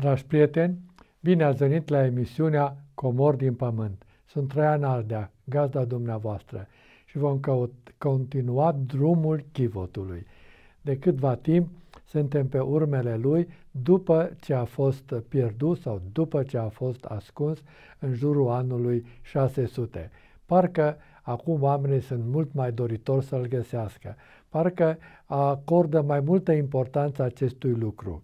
Dragi prieteni, bine ați venit la emisiunea Comor din Pământ. Sunt Traian Aldea, gazda dumneavoastră și vom căut, continua drumul chivotului. De câtva timp suntem pe urmele lui după ce a fost pierdut sau după ce a fost ascuns în jurul anului 600. Parcă acum oamenii sunt mult mai doritori să-l găsească. Parcă acordă mai multă importanță acestui lucru.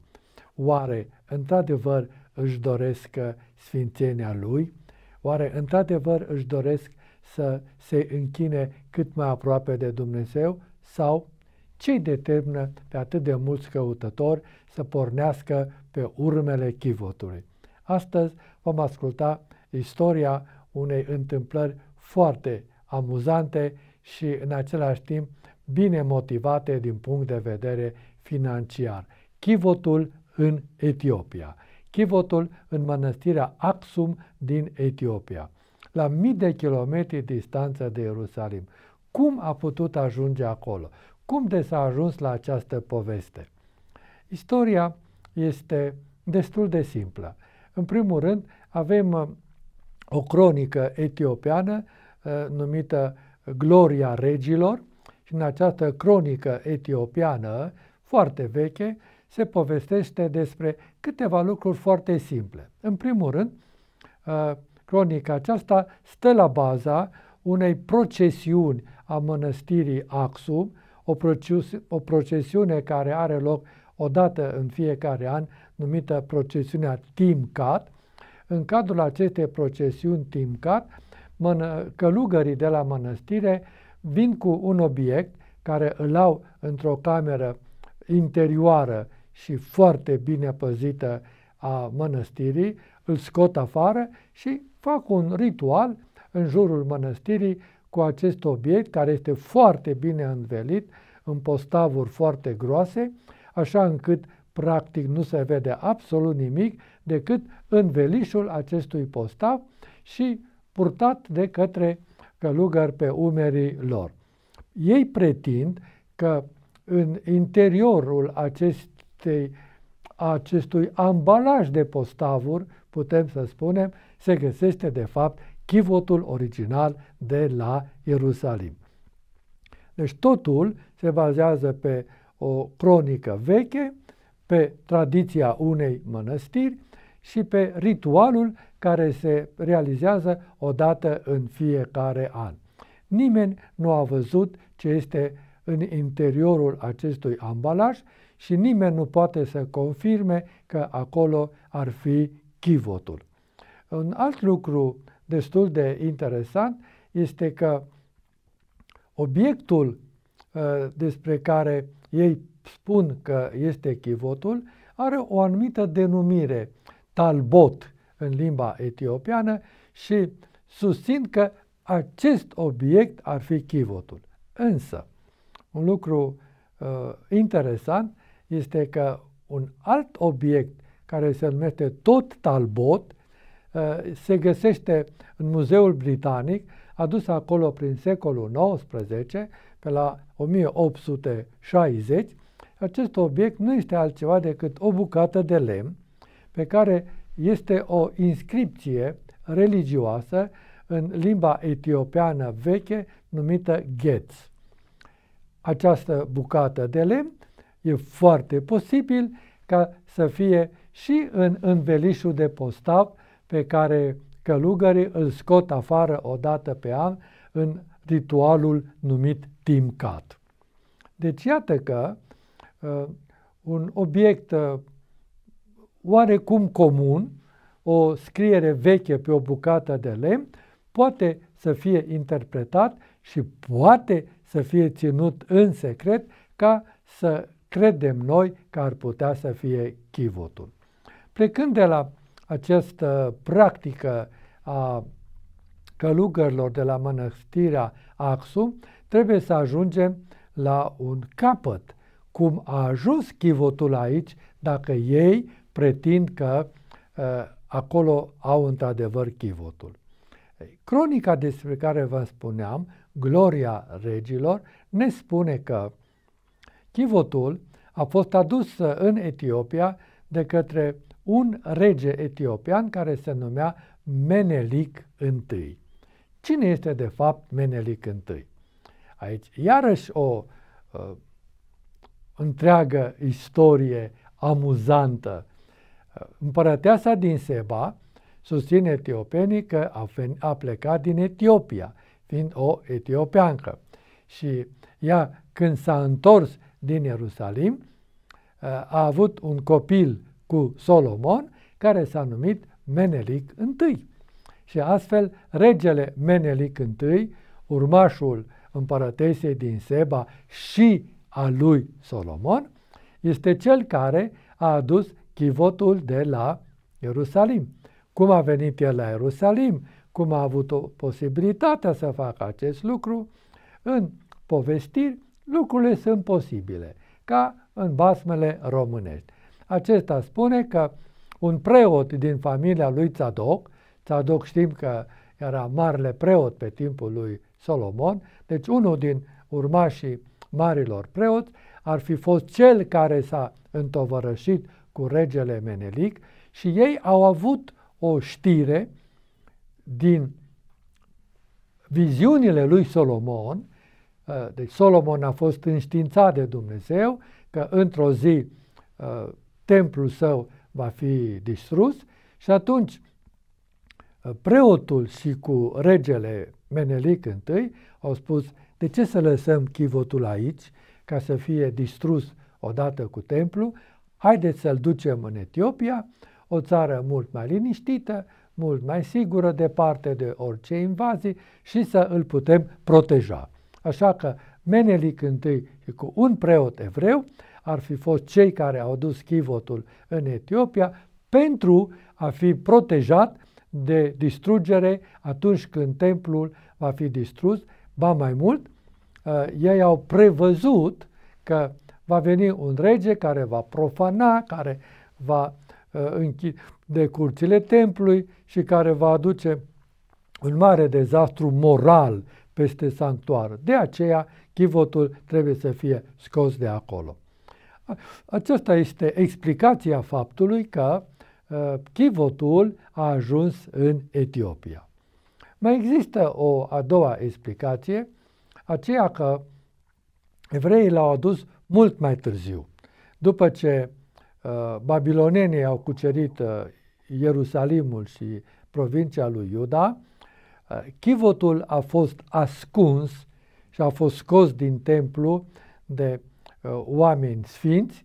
Oare, într-adevăr, își doresc uh, sfințenia lui? Oare, într-adevăr, își doresc să se închine cât mai aproape de Dumnezeu? Sau ce determină pe atât de mulți căutători să pornească pe urmele chivotului? Astăzi vom asculta istoria unei întâmplări foarte amuzante și în același timp bine motivate din punct de vedere financiar. Chivotul în Etiopia, chivotul în mănăstirea Axum din Etiopia, la mii de kilometri distanță de Ierusalim. Cum a putut ajunge acolo? Cum de s-a ajuns la această poveste? Istoria este destul de simplă. În primul rând, avem uh, o cronică etiopiană uh, numită Gloria Regilor și în această cronică etiopiană foarte veche se povestește despre câteva lucruri foarte simple. În primul rând, uh, cronica aceasta stă la baza unei procesiuni a mănăstirii Axum, o, procesi- o procesiune care are loc odată în fiecare an, numită procesiunea Timcat. În cadrul acestei procesiuni Timcat, mână- călugării de la mănăstire vin cu un obiect care îl au într-o cameră interioară și foarte bine păzită a mănăstirii, îl scot afară și fac un ritual în jurul mănăstirii cu acest obiect care este foarte bine învelit în postavuri foarte groase, așa încât practic nu se vede absolut nimic decât învelișul acestui postav și purtat de către călugări pe umerii lor. Ei pretind că în interiorul acest, acestei, a acestui ambalaj de postavuri, putem să spunem, se găsește de fapt chivotul original de la Ierusalim. Deci totul se bazează pe o cronică veche, pe tradiția unei mănăstiri și pe ritualul care se realizează odată în fiecare an. Nimeni nu a văzut ce este în interiorul acestui ambalaj și nimeni nu poate să confirme că acolo ar fi chivotul. Un alt lucru destul de interesant este că obiectul uh, despre care ei spun că este chivotul are o anumită denumire, talbot în limba etiopiană și susțin că acest obiect ar fi chivotul. Însă, un lucru uh, interesant este că un alt obiect care se numește tot Talbot uh, se găsește în Muzeul Britanic, adus acolo prin secolul XIX, pe la 1860. Acest obiect nu este altceva decât o bucată de lemn pe care este o inscripție religioasă în limba etiopeană veche numită Ghetz. Această bucată de lemn e foarte posibil ca să fie și în învelișul de postav pe care călugării îl scot afară o dată pe an în ritualul numit timcat. Deci iată că uh, un obiect uh, oarecum comun, o scriere veche pe o bucată de lemn, poate să fie interpretat și poate să fie ținut în secret ca să credem noi că ar putea să fie chivotul. Plecând de la această practică a călugărilor de la mănăstirea Axu, trebuie să ajungem la un capăt. Cum a ajuns chivotul aici dacă ei pretind că uh, acolo au într-adevăr chivotul. Cronica despre care vă spuneam, Gloria Regilor, ne spune că Chivotul a fost adus în Etiopia de către un rege etiopian care se numea Menelik I. Cine este de fapt Menelik I? Aici iarăși o uh, întreagă istorie amuzantă. Ă, împărăteasa din Seba susține etiopenii că a, a plecat din Etiopia, fiind o etiopeancă. Și ea, când s-a întors din Ierusalim, a avut un copil cu Solomon care s-a numit Menelic I. Și astfel, regele Menelic I, urmașul împărătesei din Seba și a lui Solomon, este cel care a adus chivotul de la Ierusalim. Cum a venit el la Ierusalim? Cum a avut o posibilitatea să facă acest lucru? În povestiri Lucrurile sunt posibile, ca în basmele românești. Acesta spune că un preot din familia lui Țadoc, Țadoc știm că era marele preot pe timpul lui Solomon, deci unul din urmașii marilor preoți ar fi fost cel care s-a întovărășit cu regele Menelic și ei au avut o știre din viziunile lui Solomon Uh, deci Solomon a fost înștiințat de Dumnezeu că într-o zi uh, templul său va fi distrus și atunci uh, preotul și cu regele Menelic I au spus de ce să lăsăm chivotul aici ca să fie distrus odată cu templu, haideți să-l ducem în Etiopia, o țară mult mai liniștită, mult mai sigură, departe de orice invazii și să îl putem proteja. Așa că Menelik I cu un preot evreu ar fi fost cei care au dus chivotul în Etiopia pentru a fi protejat de distrugere atunci când templul va fi distrus. Ba mai mult, ă, ei au prevăzut că va veni un rege care va profana, care va ă, de curțile templului și care va aduce un mare dezastru moral peste sanctuar. De aceea, chivotul trebuie să fie scos de acolo. Aceasta este explicația faptului că uh, chivotul a ajuns în Etiopia. Mai există o a doua explicație, aceea că evreii l-au adus mult mai târziu. După ce uh, babilonenii au cucerit uh, Ierusalimul și provincia lui Iuda, Uh, chivotul a fost ascuns și a fost scos din templu de uh, oameni sfinți.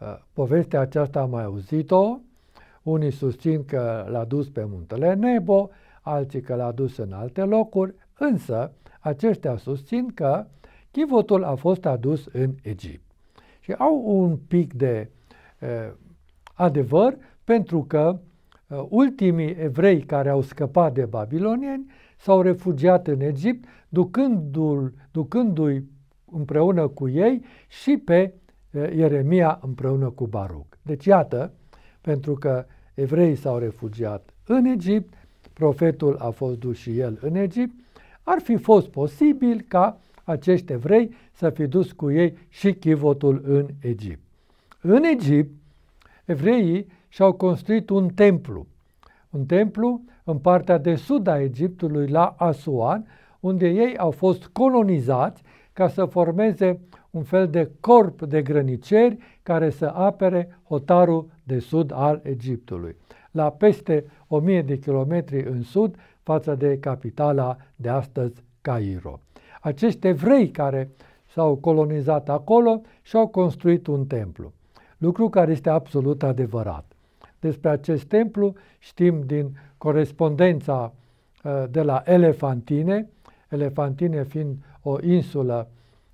Uh, povestea aceasta am mai auzit-o. Unii susțin că l-a dus pe muntele Nebo, alții că l-a dus în alte locuri, însă aceștia susțin că chivotul a fost adus în Egipt. Și au un pic de uh, adevăr pentru că Uh, ultimii evrei care au scăpat de babilonieni s-au refugiat în Egipt, ducându-l, ducându-i împreună cu ei și pe uh, Ieremia împreună cu Baruc. Deci iată, pentru că evreii s-au refugiat în Egipt, profetul a fost dus și el în Egipt, ar fi fost posibil ca acești evrei să fi dus cu ei și chivotul în Egipt. În Egipt, evreii și au construit un templu. Un templu în partea de sud a Egiptului, la Asuan, unde ei au fost colonizați ca să formeze un fel de corp de grăniceri care să apere hotarul de sud al Egiptului, la peste 1000 de kilometri în sud față de capitala de astăzi, Cairo. Acești evrei care s-au colonizat acolo și-au construit un templu, lucru care este absolut adevărat. Despre acest templu știm din corespondența uh, de la Elefantine, Elefantine fiind o insulă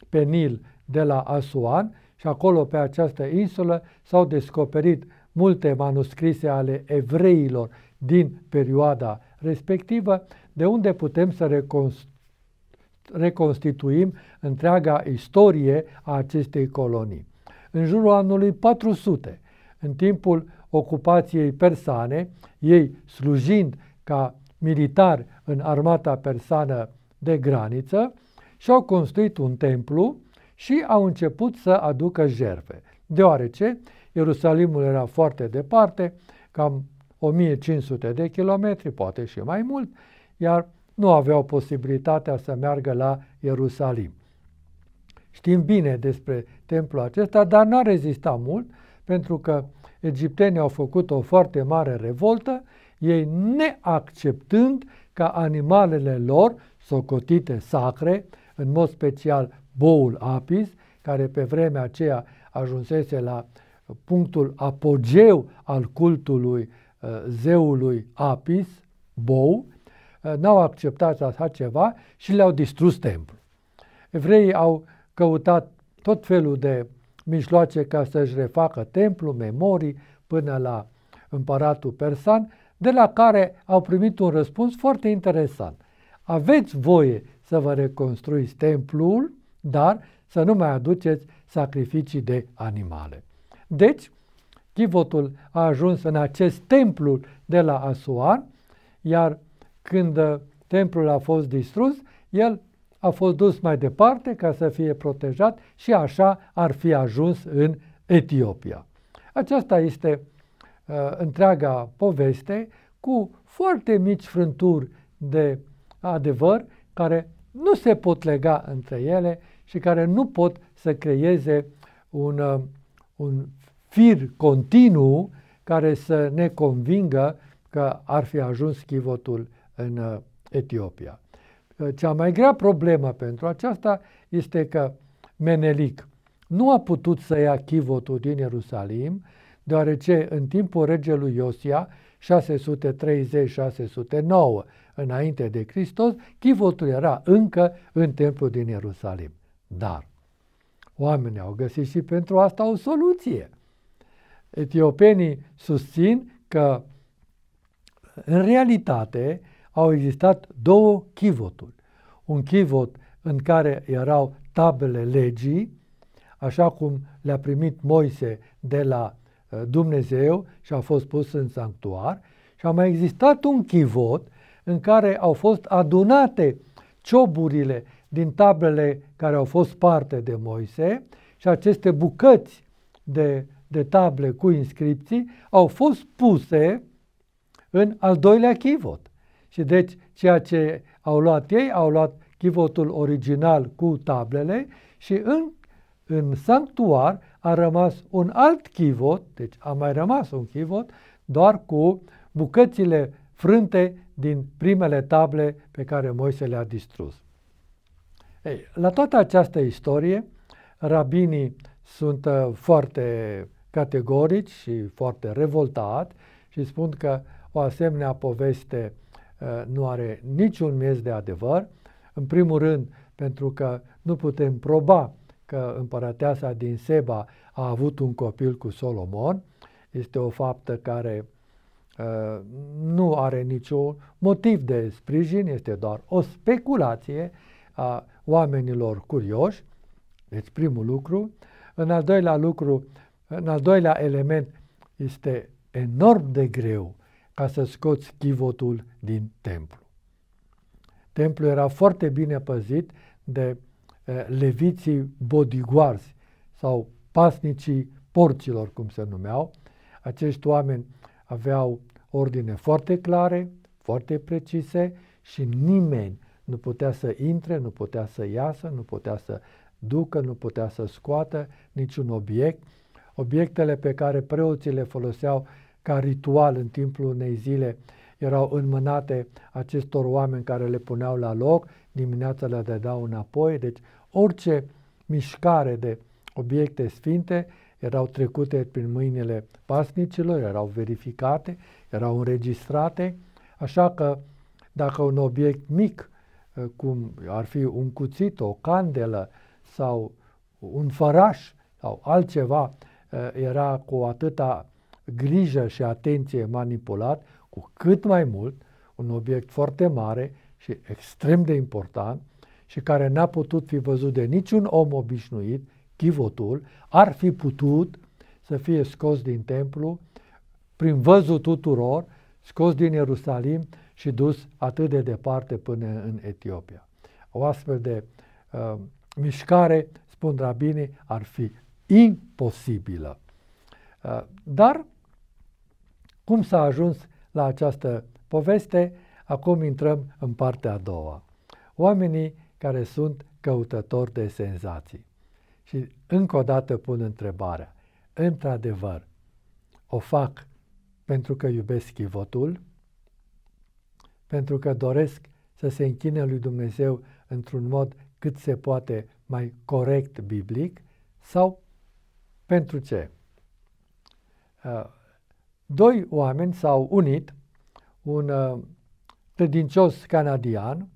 pe Nil de la Asuan și acolo pe această insulă s-au descoperit multe manuscrise ale evreilor din perioada respectivă, de unde putem să reconstituim întreaga istorie a acestei colonii. În jurul anului 400, în timpul ocupației persane, ei slujind ca militari în armata persană de graniță, și-au construit un templu și au început să aducă jerfe, deoarece Ierusalimul era foarte departe, cam 1500 de kilometri, poate și mai mult, iar nu aveau posibilitatea să meargă la Ierusalim. Știm bine despre templul acesta, dar n-a rezistat mult, pentru că Egiptenii au făcut o foarte mare revoltă, ei neacceptând ca animalele lor, socotite sacre, în mod special boul apis, care pe vremea aceea ajunsese la punctul apogeu al cultului uh, zeului Apis, bou, uh, n-au acceptat așa ceva și le-au distrus templul. Evreii au căutat tot felul de mijloace ca să-și refacă templul, memorii, până la împăratul persan, de la care au primit un răspuns foarte interesant. Aveți voie să vă reconstruiți templul, dar să nu mai aduceți sacrificii de animale. Deci, chivotul a ajuns în acest templu de la Asuan, iar când uh, templul a fost distrus, el a fost dus mai departe ca să fie protejat și așa ar fi ajuns în Etiopia. Aceasta este uh, întreaga poveste cu foarte mici frânturi de adevăr care nu se pot lega între ele și care nu pot să creeze un, uh, un fir continuu care să ne convingă că ar fi ajuns chivotul în uh, Etiopia. Cea mai grea problemă pentru aceasta este că Menelic nu a putut să ia chivotul din Ierusalim, deoarece în timpul regelui Iosia, 630-609 înainte de Hristos, chivotul era încă în templul din Ierusalim. Dar oamenii au găsit și pentru asta o soluție. Etiopenii susțin că, în realitate, au existat două chivoturi. Un chivot în care erau tabele legii, așa cum le-a primit Moise de la eh, Dumnezeu și a fost pus în sanctuar, și a mai existat un chivot în care au fost adunate cioburile din tablele care au fost parte de Moise și aceste bucăți de, de table cu inscripții au fost puse în al doilea chivot. Și deci ceea ce au luat ei, au luat chivotul original cu tablele și în, în sanctuar a rămas un alt chivot, deci a mai rămas un chivot, doar cu bucățile frânte din primele table pe care Moise le-a distrus. Ei, la toată această istorie, rabinii sunt uh, foarte categorici și foarte revoltați și spun că o asemenea poveste Eh, nu are niciun miez de adevăr. În primul rând, pentru că nu putem proba că împărăteasa din Seba a avut un copil cu Solomon. Este o faptă care eh, nu are niciun motiv de sprijin, este doar o speculație a oamenilor curioși. Deci primul lucru. În al doilea lucru, în al doilea element, este enorm de greu ca să scoți chivotul din templu. Templul era foarte bine păzit de eh, leviții bodyguards sau pasnicii porcilor, cum se numeau. Acești oameni aveau ordine foarte clare, foarte precise și nimeni nu putea să intre, nu putea să iasă, nu putea să ducă, nu putea să scoată niciun obiect. Obiectele pe care preoții le foloseau ca ritual în timpul unei zile erau înmânate acestor oameni care le puneau la loc, dimineața le dădeau înapoi, deci orice mișcare de obiecte sfinte erau trecute prin mâinile pasnicilor, erau verificate, erau înregistrate, așa că dacă un obiect mic, eh, cum ar fi un cuțit, o candelă sau un făraș sau altceva, eh, era cu atâta grijă și atenție manipulat cu cât mai mult un obiect foarte mare și extrem de important și care n-a putut fi văzut de niciun om obișnuit, chivotul, ar fi putut să fie scos din templu prin văzul tuturor, scos din Ierusalim și dus atât de departe până în Etiopia. O astfel de uh, mișcare, spun rabinii, ar fi imposibilă. Uh, dar cum s-a ajuns la această poveste? Acum intrăm în partea a doua. Oamenii care sunt căutători de senzații. Și încă o dată pun întrebarea. Într-adevăr, o fac pentru că iubesc chivotul, pentru că doresc să se închine lui Dumnezeu într-un mod cât se poate mai corect biblic, sau pentru ce? Uh, doi oameni s-au unit, un uh, credincios canadian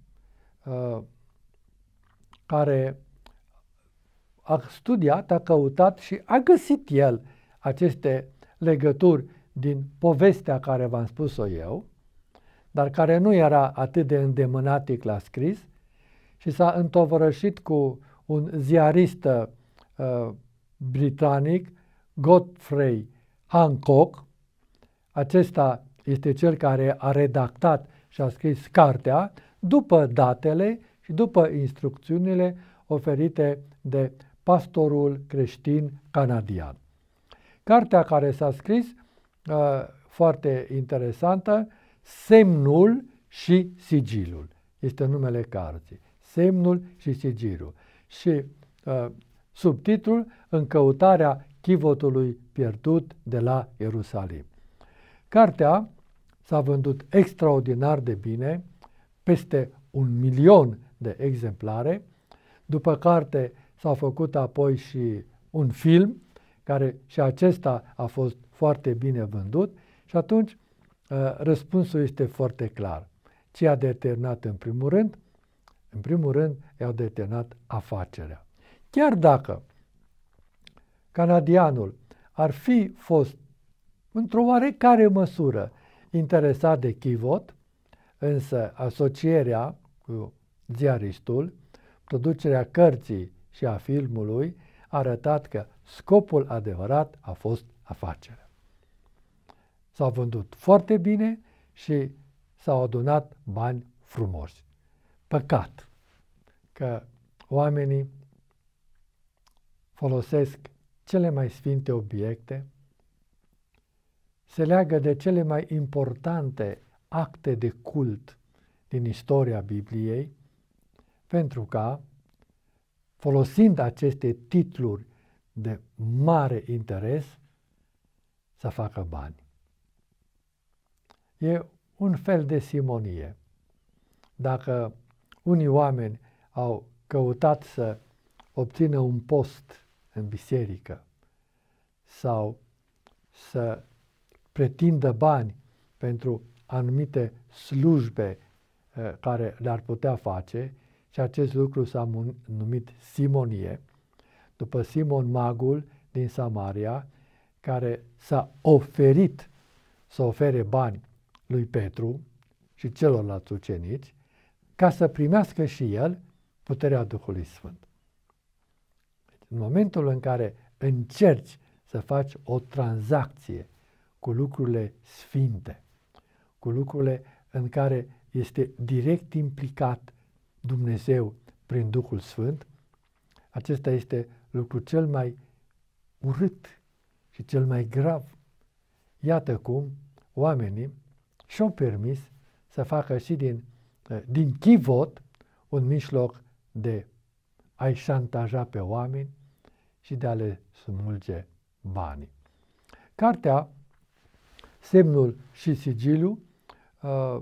uh, care a studiat, a căutat și a găsit el aceste legături din povestea care v-am spus-o eu, dar care nu era atât de îndemânatic la scris și s-a întovărășit cu un ziarist uh, britanic, Godfrey Hancock, acesta este cel care a redactat și a scris cartea după datele și după instrucțiunile oferite de pastorul creștin canadian. Cartea care s-a scris, uh, foarte interesantă, Semnul și Sigilul. Este numele cărții. Semnul și Sigilul. Și uh, subtitlul În căutarea chivotului pierdut de la Ierusalim. Cartea s-a vândut extraordinar de bine, peste un milion de exemplare. După carte s-a făcut apoi și un film, care și acesta a fost foarte bine vândut și atunci ă, răspunsul este foarte clar. Ce a determinat în primul rând? În primul rând, i-au determinat afacerea. Chiar dacă canadianul ar fi fost într-o oarecare măsură interesat de chivot, însă asocierea cu ziaristul, producerea cărții și a filmului a arătat că scopul adevărat a fost afacerea. S-a vândut foarte bine și s-au adunat bani frumoși. Păcat că oamenii folosesc cele mai sfinte obiecte, se leagă de cele mai importante acte de cult din istoria Bibliei, pentru ca, folosind aceste titluri de mare interes, să facă bani. E un fel de simonie. Dacă unii oameni au căutat să obțină un post în biserică sau să pretindă bani pentru anumite slujbe eh, care le-ar putea face și acest lucru s-a numit Simonie, după Simon Magul din Samaria, care s-a oferit să ofere bani lui Petru și celorlalți ucenici, ca să primească și el puterea Duhului Sfânt. Deci, în momentul în care încerci să faci o tranzacție cu lucrurile sfinte, cu lucrurile în care este direct implicat Dumnezeu prin Duhul Sfânt, acesta este lucru cel mai urât și cel mai grav. Iată cum oamenii și-au permis să facă și din, eh, din chivot un mijloc de a-i șantaja pe oameni și de a le smulge banii. Cartea semnul și sigiliu uh,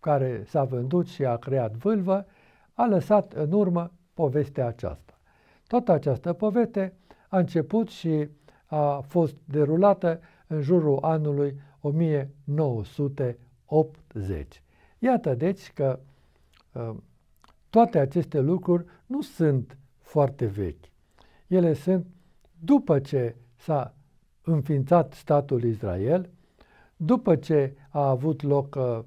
care s-a vândut și a creat vâlvă, a lăsat în urmă povestea aceasta. Toată această poveste a început și a fost derulată în jurul anului 1980. Iată deci că uh, toate aceste lucruri nu sunt foarte vechi. Ele sunt după ce s-a înființat statul Israel, după ce a avut loc, uh,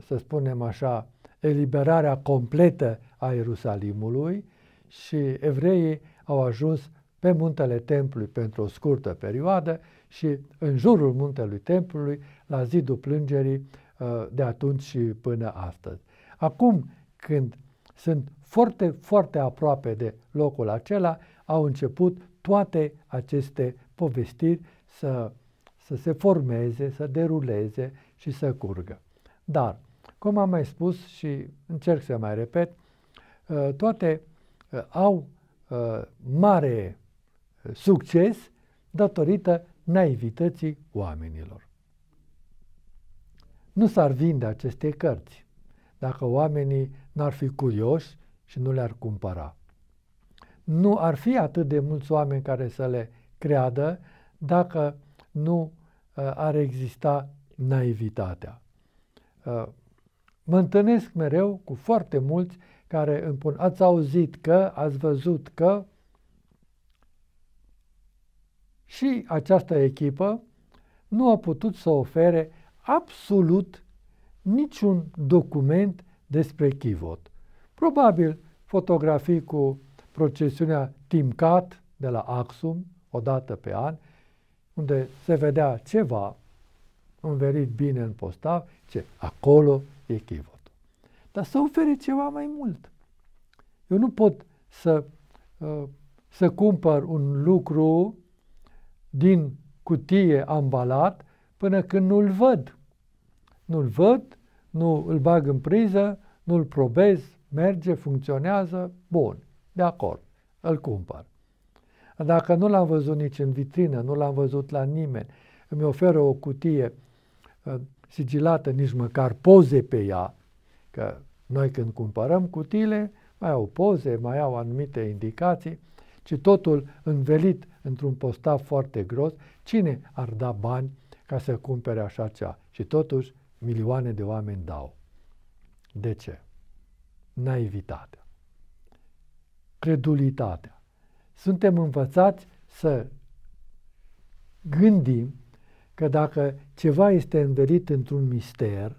să spunem așa, eliberarea completă a Ierusalimului și evreii au ajuns pe muntele Templului pentru o scurtă perioadă și în jurul muntelui Templului, la zidul plângerii, uh, de atunci și până astăzi. Acum, când sunt foarte, foarte aproape de locul acela, au început toate aceste povestiri să să se formeze, să deruleze și să curgă. Dar, cum am mai spus și încerc să mai repet, uh, toate uh, au uh, mare succes datorită naivității oamenilor. Nu s-ar vinde aceste cărți dacă oamenii n-ar fi curioși și nu le-ar cumpăra. Nu ar fi atât de mulți oameni care să le creadă dacă nu uh, ar exista naivitatea. Uh, mă întâlnesc mereu cu foarte mulți care îmi pun, ați auzit că, ați văzut că, și această echipă nu a putut să ofere absolut niciun document despre Chivot. Probabil fotografii cu procesiunea Timcat de la Axum, o dată pe an, unde se vedea ceva înverit bine în postav, ce acolo e chivotul. Dar să ofere ceva mai mult. Eu nu pot să, uh, să cumpăr un lucru din cutie ambalat până când nu-l văd. Nu-l văd, nu îl bag în priză, nu-l probez, merge, funcționează, bun, de acord, îl cumpăr. Dacă nu l-am văzut nici în vitrină, nu l-am văzut la nimeni, îmi oferă o cutie uh, sigilată, nici măcar poze pe ea, că noi când cumpărăm cutiile, mai au poze, mai au anumite indicații, ci totul învelit într-un postaf foarte gros, cine ar da bani ca să cumpere așa cea? Și totuși milioane de oameni dau. De ce? Naivitatea. Credulitatea suntem învățați să gândim că dacă ceva este îndărit într-un mister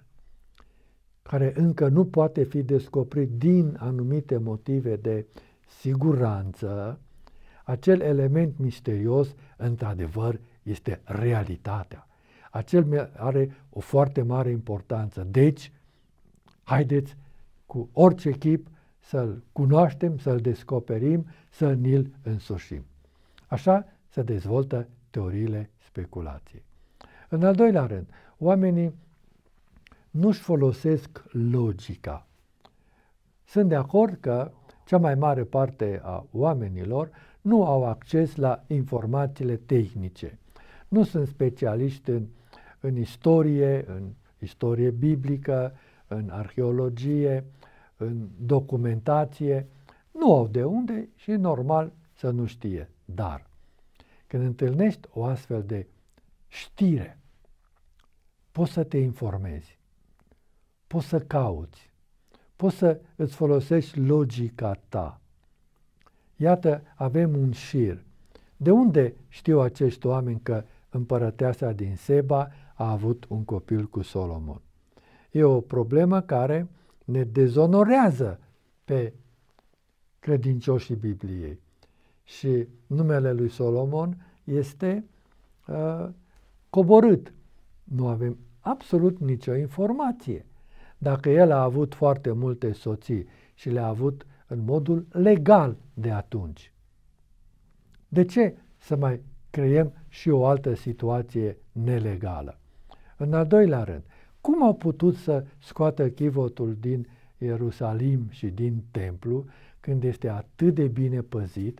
care încă nu poate fi descoperit din anumite motive de siguranță, acel element misterios, într-adevăr, este realitatea. Acel are o foarte mare importanță. Deci, haideți cu orice echipă să-l cunoaștem, să-l descoperim, să ni-l însușim. Așa se dezvoltă teoriile speculației. În al doilea rând, oamenii nu-și folosesc logica. Sunt de acord că cea mai mare parte a oamenilor nu au acces la informațiile tehnice. Nu sunt specialiști în, în istorie, în istorie biblică, în arheologie, în documentație, nu au de unde și normal să nu știe. Dar când întâlnești o astfel de știre, poți să te informezi, poți să cauți, poți să îți folosești logica ta. Iată, avem un șir. De unde știu acești oameni că împărăteasa din Seba a avut un copil cu Solomon? E o problemă care ne dezonorează pe credincioșii Bibliei. Și numele lui Solomon este uh, coborât. Nu avem absolut nicio informație. Dacă el a avut foarte multe soții și le-a avut în modul legal de atunci. De ce să mai creiem și o altă situație nelegală? În al doilea rând, cum au putut să scoată chivotul din Ierusalim și din templu când este atât de bine păzit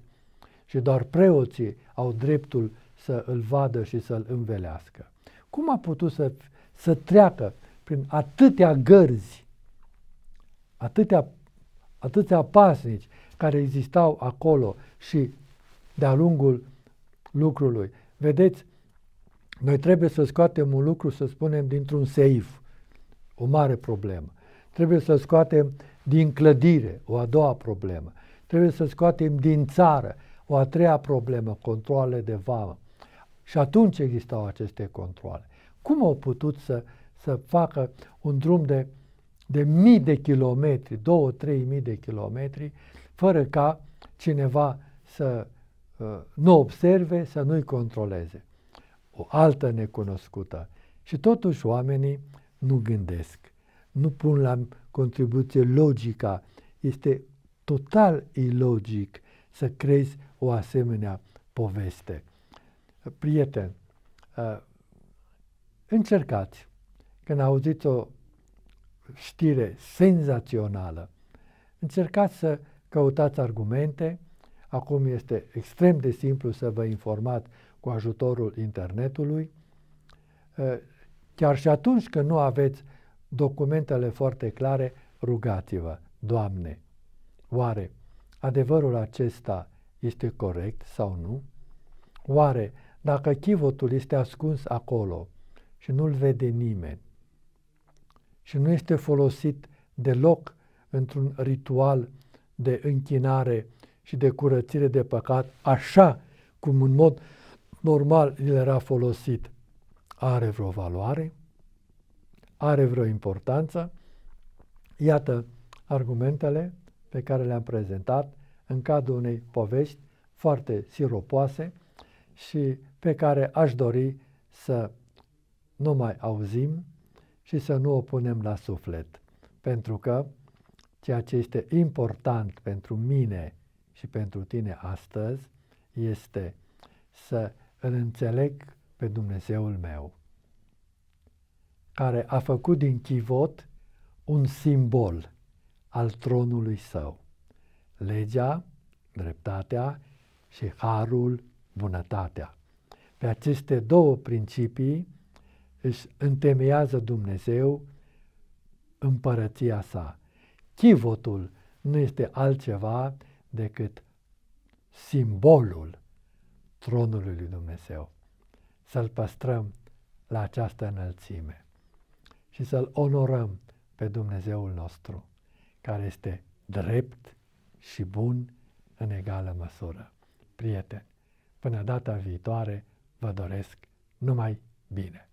și doar preoții au dreptul să îl vadă și să-l învelească? Cum a putut să, să treacă prin atâtea gărzi, atâtea, atâtea pasnici care existau acolo și de-a lungul lucrului? Vedeți, noi trebuie să scoatem un lucru, să spunem, dintr-un seif, o mare problemă. Trebuie să scoatem din clădire, o a doua problemă. Trebuie să scoatem din țară, o a treia problemă, controle de vamă. Și atunci existau aceste controle. Cum au putut să, să facă un drum de, de mii de kilometri, două, trei mii de kilometri, fără ca cineva să uh, nu observe, să nu-i controleze? o altă necunoscută. Și totuși oamenii nu gândesc, nu pun la contribuție logica. Este total ilogic să crezi o asemenea poveste. Prieten, ă, încercați, când auziți o știre senzațională, încercați să căutați argumente. Acum este extrem de simplu să vă informați cu ajutorul internetului. Chiar și atunci când nu aveți documentele foarte clare, rugați-vă, Doamne, oare adevărul acesta este corect sau nu? Oare dacă chivotul este ascuns acolo și nu-l vede nimeni și nu este folosit deloc într-un ritual de închinare și de curățire de păcat, așa cum în mod normal îl era folosit, are vreo valoare? Are vreo importanță? Iată argumentele pe care le-am prezentat în cadrul unei povești foarte siropoase și pe care aș dori să nu mai auzim și să nu o punem la suflet. Pentru că ceea ce este important pentru mine și pentru tine astăzi este să îl înțeleg pe Dumnezeul meu, care a făcut din chivot un simbol al tronului său, legea, dreptatea și harul, bunătatea. Pe aceste două principii își întemeiază Dumnezeu împărăția sa. Chivotul nu este altceva decât simbolul tronului lui Dumnezeu, să-L păstrăm la această înălțime și să-L onorăm pe Dumnezeul nostru, care este drept și bun în egală măsură. Prieteni, până data viitoare, vă doresc numai bine!